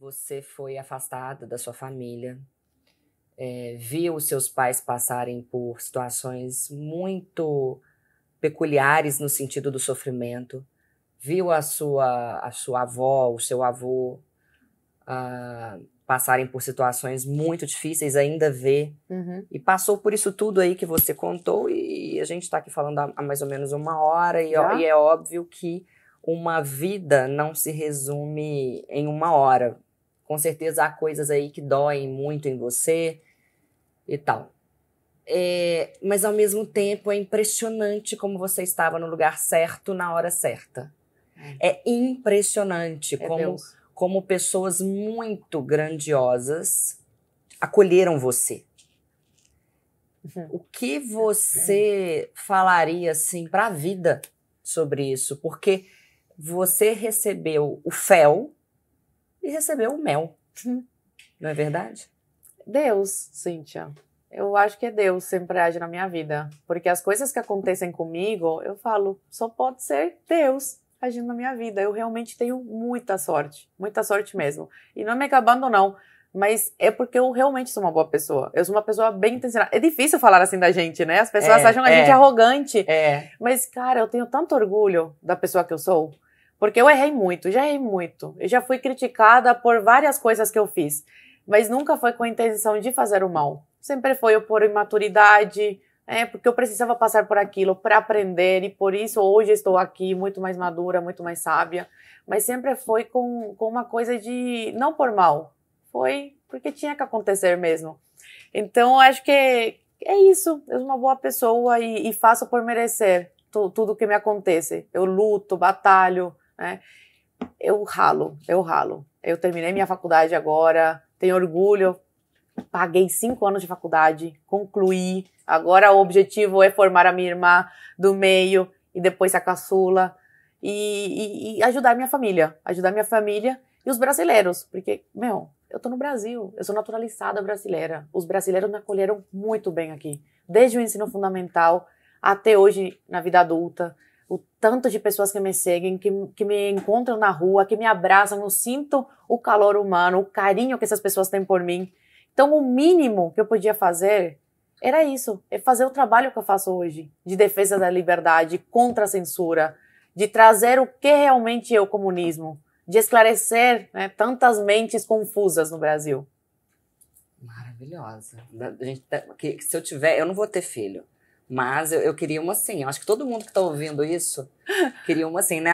Você foi afastada da sua família, é, viu os seus pais passarem por situações muito peculiares no sentido do sofrimento, viu a sua, a sua avó, o seu avô uh, passarem por situações muito difíceis, ainda vê, uhum. e passou por isso tudo aí que você contou, e a gente está aqui falando há, mais ou menos uma hora, e, e é óbvio que uma vida não se resume em uma hora. Com certeza há coisas aí que doem muito em você e tal. É, mas ao mesmo tempo é impressionante como você estava no lugar certo na hora certa. É, é impressionante é como, como pessoas muito grandiosas acolheram você. Uhum. O que você falaria assim para a vida sobre isso? Porque você recebeu o fel e recebeu o mel. Não é verdade? Deus, Cíntia. Eu acho que é Deus sempre age na minha vida. Porque as coisas que acontecem comigo, eu falo, só pode ser Deus agindo na minha vida. Eu realmente tenho muita sorte. Muita sorte mesmo. E não é me acabando, não. Mas é porque eu realmente sou uma boa pessoa. Eu sou uma pessoa bem intencionada. É difícil falar assim da gente, né? As pessoas é, acham a é, gente arrogante. É. Mas, cara, eu tenho tanto orgulho da pessoa que eu sou. Porque eu errei muito, já errei muito. Eu já fui criticada por várias coisas que eu fiz, mas nunca foi com a intenção de fazer o mal. Sempre foi por imaturidade, é, porque eu precisava passar por aquilo para aprender e por isso hoje estou aqui muito mais madura, muito mais sábia. Mas sempre foi com, com uma coisa de não por mal, foi porque tinha que acontecer mesmo. Então acho que é isso. Eu sou uma boa pessoa e, e faço por merecer tudo tudo que me acontece. Eu luto, batalho, né? Eu ralo, eu ralo. Eu terminei minha faculdade agora, tenho orgulho, paguei cinco anos de faculdade, concluí. Agora o objetivo é formar a minha irmã do meio e depois a caçula e, e, e ajudar minha família, ajudar minha família e os brasileiros, porque, meu, eu tô no Brasil, eu sou naturalizada brasileira. Os brasileiros me acolheram muito bem aqui, desde o ensino fundamental até hoje na vida adulta o tanto de pessoas que me seguem, que, que me encontram na rua, que me abraçam, eu sinto o calor humano, o carinho que essas pessoas têm por mim. Então, o mínimo que eu podia fazer era isso, é fazer o trabalho que eu faço hoje, de defesa da liberdade, contra a censura, de trazer o que realmente é o comunismo, de esclarecer né, tantas mentes confusas no Brasil. Maravilhosa. A gente tá, que, que se eu tiver, eu não vou ter filho. Mas eu, eu queria uma assim. Eu acho que todo mundo que está ouvindo isso queria uma assim, né?